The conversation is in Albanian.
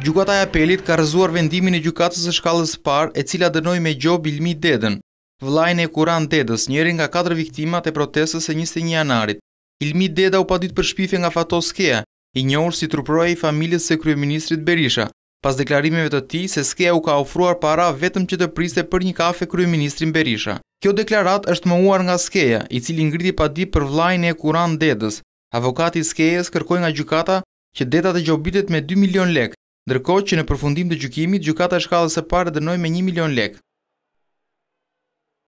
Gjukataj e apelit ka rëzuar vendimin e gjukatës e shkallës par e cila dënoj me gjo bilmi dedën. Vlajnë e kuran dedës, njërin nga 4 viktimat e protestës e 21 janarit. Ilmi deda u padit për shpife nga fatos skea, i njohër si truproja i familjes se kryeministrit Berisha, pas deklarimeve të ti se skea u ka ofruar para vetëm që të priste për një kafe kryeministrin Berisha. Kjo deklarat është më uar nga skea, i cili ngriti padit për vlajnë e kuran dedës. Avokati skejes kërkoj nga gjukata që deda të gjobitet me 2 milion lek, Ndërkohë që në përfundim të gjykimit, gjykata e shkallës së parë dënoi me 1 milion lekë